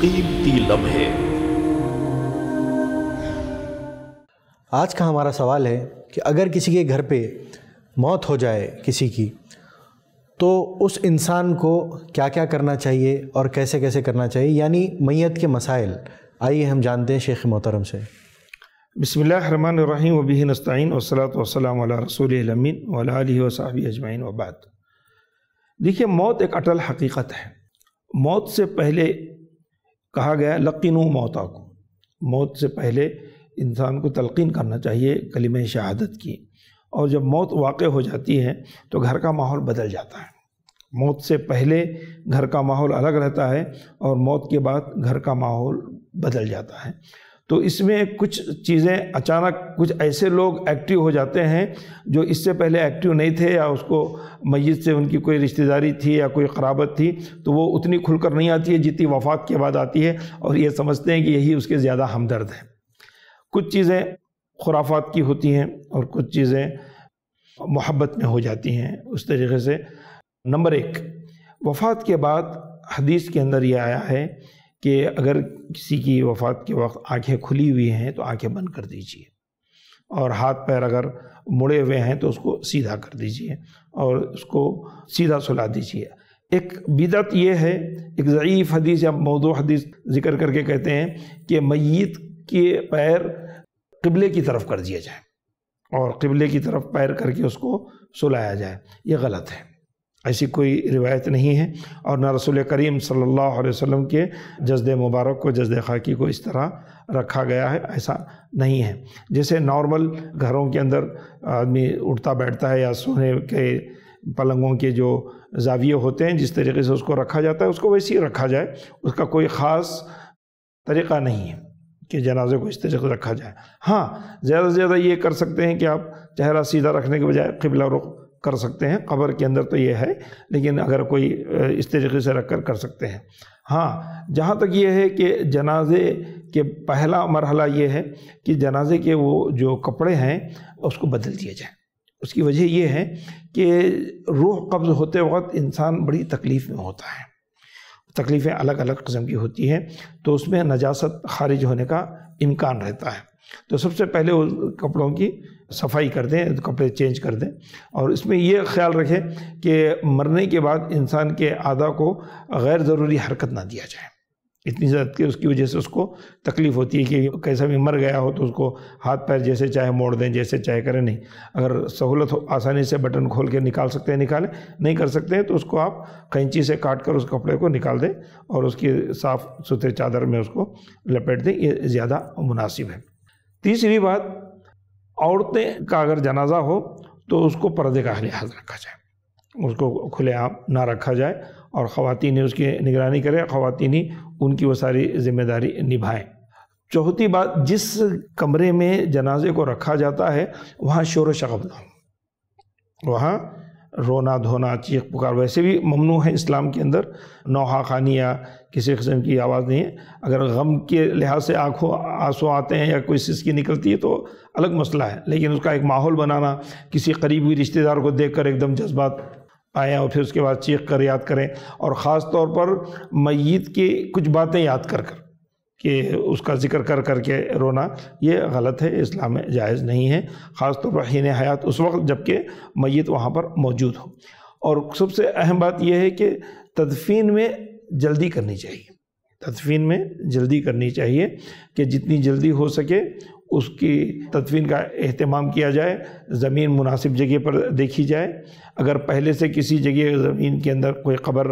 कीमती लम्हे आज का हमारा सवाल है कि अगर किसी के घर पे मौत हो जाए किसी की तो उस इंसान को क्या क्या करना चाहिए और कैसे कैसे करना चाहिए यानी मैत के मसाइल आइए हम जानते हैं शेख मोहतरम से बसमान रहीम वबी नस्तिन वसलात वसलाम रसूल अमीन वाली वबाद देखिए मौत एक अटल हकीकत है मौत से पहले कहा गया लकिन मौता को मौत से पहले इंसान को तलकिन करना चाहिए कलिम शहादत की और जब मौत वाक़ हो जाती है तो घर का माहौल बदल जाता है मौत से पहले घर का माहौल अलग रहता है और मौत के बाद घर का माहौल बदल जाता है तो इसमें कुछ चीज़ें अचानक कुछ ऐसे लोग एक्टिव हो जाते हैं जो इससे पहले एक्टिव नहीं थे या उसको मस्जिद से उनकी कोई रिश्तेदारी थी या कोई खराबत थी तो वो उतनी खुलकर नहीं आती है जितनी वफात के बाद आती है और ये समझते हैं कि यही उसके ज़्यादा हमदर्द है कुछ चीज़ें खुराफात की होती हैं और कुछ चीज़ें मोहब्बत में हो जाती हैं उस तरीके से नंबर एक वफात के बाद हदीस के अंदर ये आया है कि अगर किसी की वफ़ात के वक्त आंखें खुली हुई हैं तो आंखें बंद कर दीजिए और हाथ पैर अगर मुड़े हुए हैं तो उसको सीधा कर दीजिए और उसको सीधा सुला दीजिए एक बिदत ये है एक ज़यीफ़ हदीस या मौदू हदीस जिक्र करके कहते हैं कि मैत के पैर किबले की तरफ कर दिया जाए और किबले की तरफ पैर करके उसको सुलाया जाए ये गलत है ऐसी कोई रिवायत नहीं है और ना रसूल करीम सल्लल्लाहु अलैहि वसल्लम के जज्द मुबारक को जज्द खाकी को इस तरह रखा गया है ऐसा नहीं है जैसे नॉर्मल घरों के अंदर आदमी उठता बैठता है या सोने के पलंगों के जो जाविये होते हैं जिस तरीके से उसको रखा जाता है उसको वैसे ही रखा जाए उसका कोई ख़ास तरीक़ा नहीं है कि जनाजे को इस तरीके से रखा जाए हाँ ज़्यादा से ज़्यादा ये कर सकते हैं कि आप चेहरा सीधा रखने के बजाय कबला रुख कर सकते हैं कब्र के अंदर तो ये है लेकिन अगर कोई इस तरीके से रख कर कर सकते हैं हाँ जहाँ तक ये है कि जनाजे के पहला मरहला ये है कि जनाजे के वो जो कपड़े हैं उसको बदल दिए जाए उसकी वजह ये है कि रूह कब्ज़ होते वक्त इंसान बड़ी तकलीफ़ में होता है तकलीफ़ें अलग अलग किस्म की होती हैं तो उसमें नजासत खारिज होने का इम्कान रहता है तो सबसे पहले उस कपड़ों की सफाई कर दें कपड़े चेंज कर दें और इसमें यह ख्याल रखें कि मरने के बाद इंसान के आदा को गैर ज़रूरी हरकत ना दिया जाए इतनी ज़्यादा कि उसकी वजह से उसको तकलीफ़ होती है कि कैसा भी मर गया हो तो उसको हाथ पैर जैसे चाहे मोड़ दें जैसे चाहे करें नहीं अगर सहूलत हो आसानी से बटन खोल के निकाल सकते हैं निकालें नहीं कर सकते हैं तो उसको आप कैंची से काट कर उस कपड़े को निकाल दें और उसकी साफ़ सुथरे चादर में उसको लपेट दें ये ज़्यादा मुनासिब है तीसरी बात औरतें का अगर जनाजा हो तो उसको पर्दे का लिहाज रखा जाए उसको खुलेआम ना रखा जाए और ख़वानी उसकी निगरानी करें ही उनकी वो सारी जिम्मेदारी निभाएं चौथी बात जिस कमरे में जनाजे को रखा जाता है वहाँ शोर शकब ना हो वहाँ रोना धोना चीख पुकार वैसे भी ममनू है इस्लाम के अंदर नौहा खानी या किसी किस्म की आवाज़ नहीं है अगर गम के लिहाज से आँखों आंसू आते हैं या कोई सिसकी निकलती है तो अलग मसला है लेकिन उसका एक माहौल बनाना किसी करीबी रिश्तेदार को देख कर एकदम जज्बात आए और फिर उसके बाद चीख कर याद करें और ख़ास तौर पर मैत की कुछ बातें याद कर कर कि उसका जिक्र कर करके रोना ये गलत है इस्लाम में जायज़ नहीं है ख़ास तौर पर हीन हयात उस वक्त जबकि मैत वहाँ पर मौजूद हो और सबसे अहम बात यह है कि तदफीन में जल्दी करनी चाहिए तदफीन में जल्दी करनी चाहिए कि जितनी जल्दी हो सके उसकी तदफीन का अहतमाम किया जाए ज़मीन मुनासिब जगह पर देखी जाए अगर पहले से किसी जगह ज़मीन के अंदर कोई ख़बर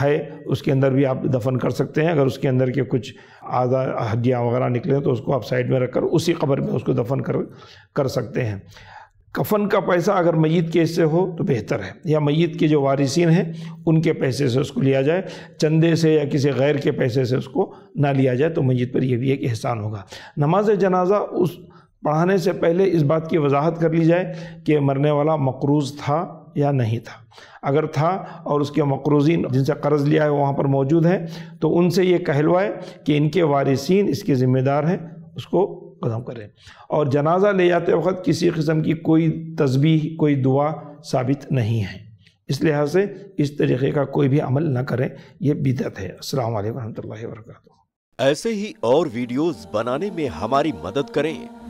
है उसके अंदर भी आप दफन कर सकते हैं अगर उसके अंदर के कुछ आधा हड्डियाँ वगैरह निकले तो उसको आप साइड में रख कर उसी खबर में उसको दफन कर कर सकते हैं कफन का पैसा अगर मैत के हिस्से हो तो बेहतर है या मैत के जो वारिसिन हैं उनके पैसे से उसको लिया जाए चंदे से या किसी गैर के पैसे से उसको ना लिया जाए तो मैत पर यह भी एक एहसान होगा नमाज जनाजा उस पढ़ाने से पहले इस बात की वजाहत कर ली जाए कि मरने वाला मकरूज़ था या नहीं था अगर था और उसके मकरूजी जिनसे कर्ज़ लिया है वहाँ पर मौजूद हैं तो उनसे ये कहलवाए कि इनके वारिसन इसके ज़िम्मेदार हैं उसको कदम करें और जनाजा ले जाते वक्त किसी किस्म की कोई तस्बीह कोई दुआ साबित नहीं है इस लिहाज से इस तरीके का कोई भी अमल ना करें यह बिदत है असल वरहमल वर्क ऐसे ही और वीडियोज़ बनाने में हमारी मदद करें